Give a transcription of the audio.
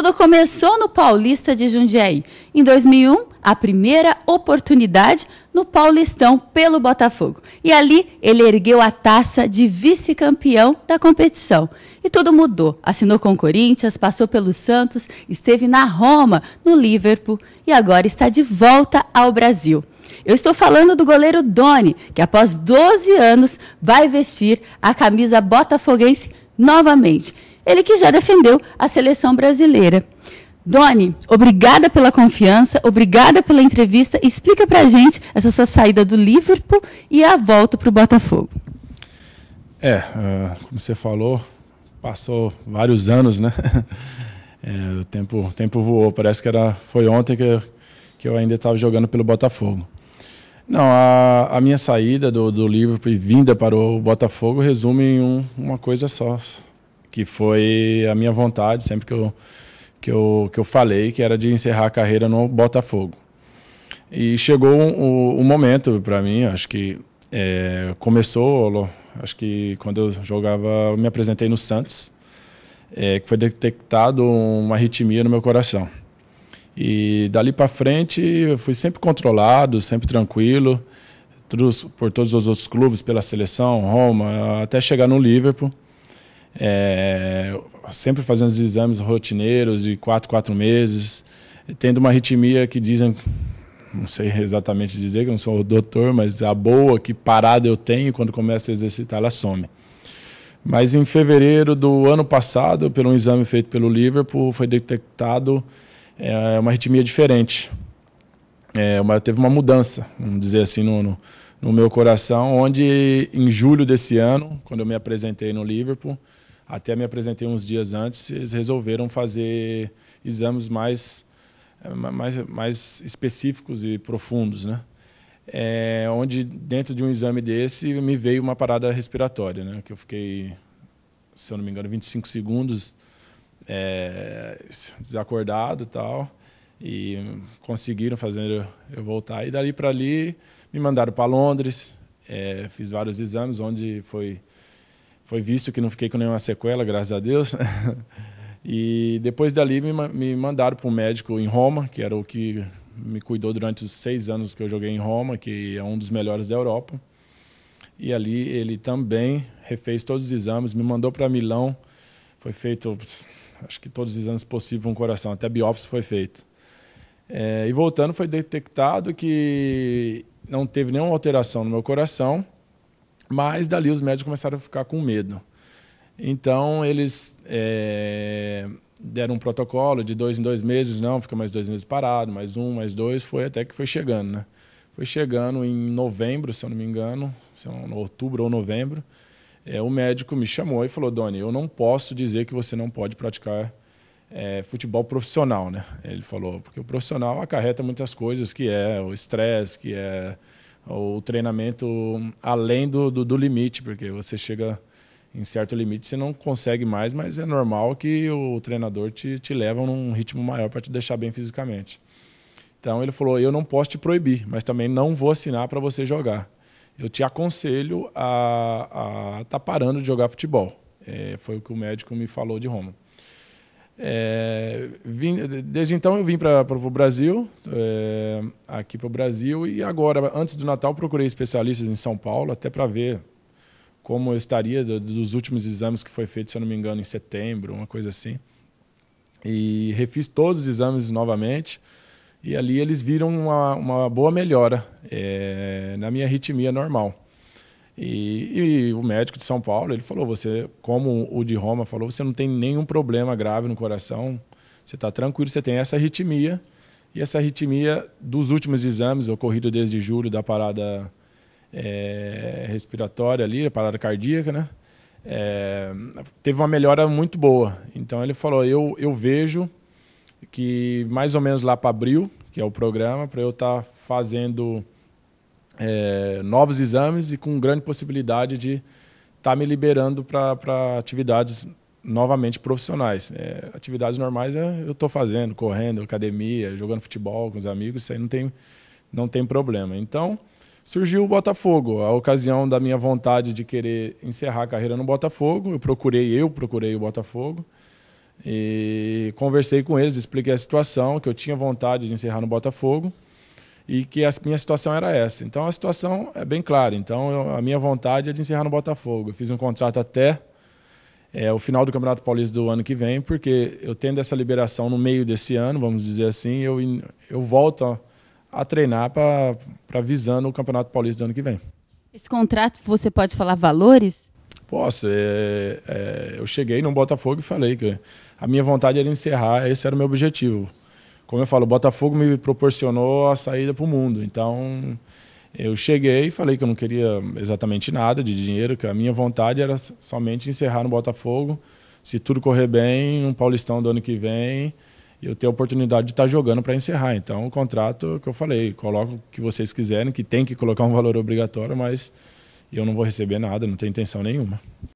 tudo começou no Paulista de Jundiaí. Em 2001, a primeira oportunidade no Paulistão pelo Botafogo. E ali ele ergueu a taça de vice-campeão da competição. E tudo mudou. Assinou com o Corinthians, passou pelo Santos, esteve na Roma, no Liverpool e agora está de volta ao Brasil. Eu estou falando do goleiro Doni, que após 12 anos vai vestir a camisa botafoguense novamente ele que já defendeu a seleção brasileira. Doni, obrigada pela confiança, obrigada pela entrevista. Explica para a gente essa sua saída do Liverpool e a volta para o Botafogo. É, eh, como você falou, passou vários anos, né? É, o tempo, o tempo voou. Parece que era, foi ontem que, que eu ainda estava jogando pelo Botafogo. Não, a, a minha saída do, do Liverpool e vinda para o Botafogo resume em um, uma coisa só, que foi a minha vontade sempre que eu, que eu, que eu falei, que era de encerrar a carreira no Botafogo. E chegou o um, um, momento para mim, acho que é, começou, acho que quando eu jogava, eu me apresentei no Santos, é, que foi detectado uma arritmia no meu coração. E dali para frente eu fui sempre controlado, sempre tranquilo, por todos os outros clubes, pela seleção, Roma, até chegar no Liverpool. É, sempre fazendo os exames rotineiros de quatro, quatro meses, tendo uma arritmia que dizem, não sei exatamente dizer, que eu não sou doutor, mas a boa que parada eu tenho, quando começo a exercitar, ela some. Mas em fevereiro do ano passado, por um exame feito pelo Liverpool, foi detectado é, uma arritmia diferente. É, uma, teve uma mudança, vamos dizer assim, no, no no meu coração, onde em julho desse ano, quando eu me apresentei no Liverpool, até me apresentei uns dias antes, eles resolveram fazer exames mais, eh, mais, mais específicos e profundos, né? É, onde dentro de um exame desse me veio uma parada respiratória, né? Que eu fiquei, se eu não me engano, 25 segundos é, desacordado e tal. E conseguiram fazer eu voltar. E dali para ali me mandaram para Londres, é, fiz vários exames, onde foi, foi visto que não fiquei com nenhuma sequela, graças a Deus. e depois dali me, me mandaram para um médico em Roma, que era o que me cuidou durante os seis anos que eu joguei em Roma, que é um dos melhores da Europa. E ali ele também refez todos os exames, me mandou para Milão. Foi feito, acho que todos os exames possíveis para um coração, até biópsia foi feita. É, e voltando, foi detectado que não teve nenhuma alteração no meu coração, mas dali os médicos começaram a ficar com medo. Então eles é, deram um protocolo de dois em dois meses, não, fica mais dois meses parado, mais um, mais dois, foi até que foi chegando, né? Foi chegando em novembro, se eu não me engano, se não, outubro ou novembro, é, o médico me chamou e falou, Doni, eu não posso dizer que você não pode praticar é, futebol profissional, né? Ele falou, porque o profissional acarreta muitas coisas, que é o estresse, que é o treinamento além do, do, do limite, porque você chega em certo limite você não consegue mais, mas é normal que o treinador te, te leva num ritmo maior para te deixar bem fisicamente. Então ele falou: Eu não posso te proibir, mas também não vou assinar para você jogar. Eu te aconselho a estar tá parando de jogar futebol. É, foi o que o médico me falou de Roma. É, vim, desde então eu vim para o Brasil, é, aqui para o Brasil, e agora, antes do Natal, procurei especialistas em São Paulo, até para ver como eu estaria do, dos últimos exames que foi feito, se eu não me engano, em setembro, uma coisa assim. E refiz todos os exames novamente, e ali eles viram uma, uma boa melhora é, na minha arritmia normal. E, e, o médico de São Paulo, ele falou, você, como o de Roma falou, você não tem nenhum problema grave no coração, você está tranquilo, você tem essa arritmia. E essa arritmia dos últimos exames, ocorrido desde julho da parada é, respiratória ali, a parada cardíaca, né? É, teve uma melhora muito boa. Então ele falou, eu, eu vejo que mais ou menos lá para abril, que é o programa, para eu estar tá fazendo é, novos exames e com grande possibilidade de estar tá me liberando para atividades novamente profissionais. É, atividades normais é, eu estou fazendo, correndo, academia, jogando futebol com os amigos, isso aí não tem, não tem problema. Então surgiu o Botafogo, a ocasião da minha vontade de querer encerrar a carreira no Botafogo. Eu procurei, eu procurei o Botafogo e conversei com eles, expliquei a situação, que eu tinha vontade de encerrar no Botafogo e que a minha situação era essa. Então a situação é bem clara. Então eu, a minha vontade é de encerrar no Botafogo. Eu fiz um contrato até é, o final do Campeonato Paulista do ano que vem, porque eu tendo essa liberação no meio desse ano, vamos dizer assim, eu, eu volto a, a treinar para visando o Campeonato Paulista do ano que vem. Esse contrato, você pode falar valores? Posso. É, é, eu cheguei no Botafogo e falei que a minha vontade era encerrar, esse era o meu objetivo como eu falo, o Botafogo me proporcionou a saída para o mundo. Então, eu cheguei e falei que eu não queria exatamente nada de dinheiro, que a minha vontade era somente encerrar no Botafogo. Se tudo correr bem, um Paulistão do ano que vem, eu ter a oportunidade de estar jogando para encerrar. Então, o contrato é que eu falei, coloco o que vocês quiserem, que tem que colocar um valor obrigatório, mas eu não vou receber nada, não tenho intenção nenhuma.